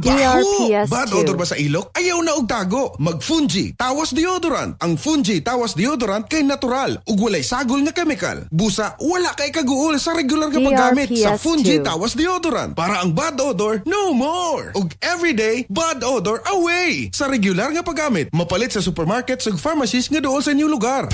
Mabaho! drps Bad odor ba sa ilok? Ayaw na og tago. Mag Fungi, tawas deodorant. Ang Fungi tawas deodorant kay natural ug walay sagol nga kemikal. Busa, wala kay kaguol sa regular nga paggamit sa Fungi tawas deodorant. Para ang bad odor, no more! Ug everyday, bad odor away! Sa regular nga paggamit, mapalit sa supermarket ug pharmacies nga duol sa inyong lugar.